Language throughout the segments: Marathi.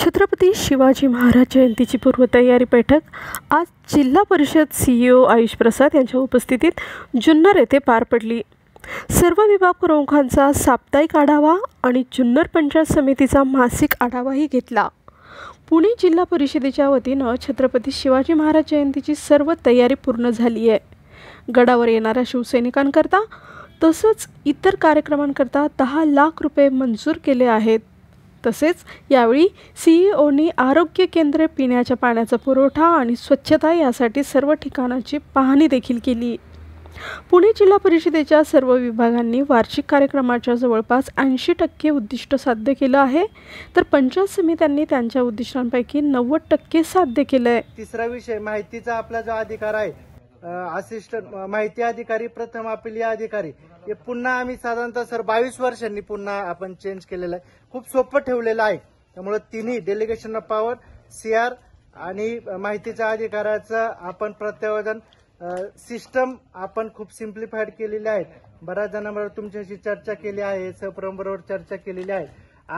छत्रपती शिवाजी महाराज जयंतीची पूर्वतयारी बैठक आज जिल्हा परिषद सीईओ e आयुष प्रसाद यांच्या उपस्थितीत जुन्नर येथे पार पडली सर्व विभाग प्रमुखांचा साप्ताहिक आढावा आणि जुन्नर पंचायत समितीचा मासिक आढावाही घेतला पुणे जिल्हा परिषदेच्या वतीनं छत्रपती शिवाजी महाराज जयंतीची सर्व तयारी पूर्ण झाली आहे गडावर येणाऱ्या शिवसैनिकांकरता तसंच इतर कार्यक्रमांकरता दहा लाख रुपये मंजूर केले आहेत तसेच यावेळी सीईओनी e आरोग्य केंद्रे पिण्याच्या पाण्याचा पुरवठा आणि स्वच्छता यासाठी सर्व ठिकाणाची पाहणी देखील केली पुणे जिल्हा परिषदेच्या सर्व विभागांनी वार्षिक कार्यक्रमाच्या जवळपास ऐंशी टक्के उद्दिष्ट साध्य केलं आहे तर पंचायत समित्यांनी त्यांच्या उद्दिष्टांपैकी नव्वद टक्के साध्य केलं आहे तिसरा विषय माहितीचा आपला जो अधिकार आहे असिस्टंट माहिती अधिकारी प्रथम अपिलीय अधिकारी हे पुन्हा आम्ही साधारणतः सर बावीस वर्षांनी पुन्हा आपण चेंज केलेलं आहे खूप सोपं ठेवलेलं आहे त्यामुळे तिन्ही डेलिगेशन ऑफ पॉवर सीआर आणि माहितीच्या अधिकाराचं आपण प्रत्यवेदन सिस्टम आपण खूप सिम्प्लिफाईड केलेली आहे बऱ्याच जणांबरोबर तुमच्याशी चर्चा केली आहे सप्रंबरोबर चर्चा केलेली आहे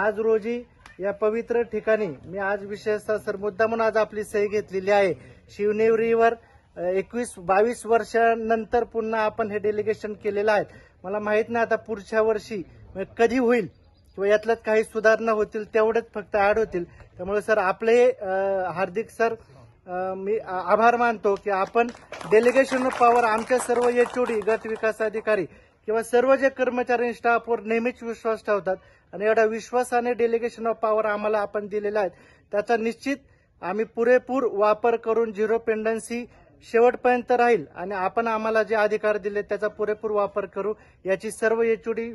आज रोजी या पवित्र ठिकाणी मी आज विशेषतः सर मुद्दा म्हणून आज आपली सही घेतलेली आहे शिवनेवरीवर एकवीस बावीस वर्षानंतर पुन्हा आपण हे डेलिगेशन केलेलं आहे मला माहीत नाही आता पुढच्या वर्षी कधी होईल किंवा यातल्यात काही सुधारणा होतील तेवढेच फक्त ॲड होतील त्यामुळे सर आपले हार्दिक सर मी आभार मानतो की आपण डेलिगेशन ऑफ पॉवर आमच्या सर्व एचओडी गट विकास अधिकारी किंवा सर्व जे कर्मचारी स्टाफवर नेहमीच विश्वास ठेवतात आणि एवढ्या विश्वासाने डेलिगेशन ऑफ पॉवर आम्हाला आपण दिलेला आहे त्याचा निश्चित आम्ही पुरेपूर वापर करून झिरो पेंडन्सी शेवटपर्यंत राहील आणि आपण आम्हाला जे अधिकार दिले त्याचा पुरेपूर वापर करू याची सर्व एचओडी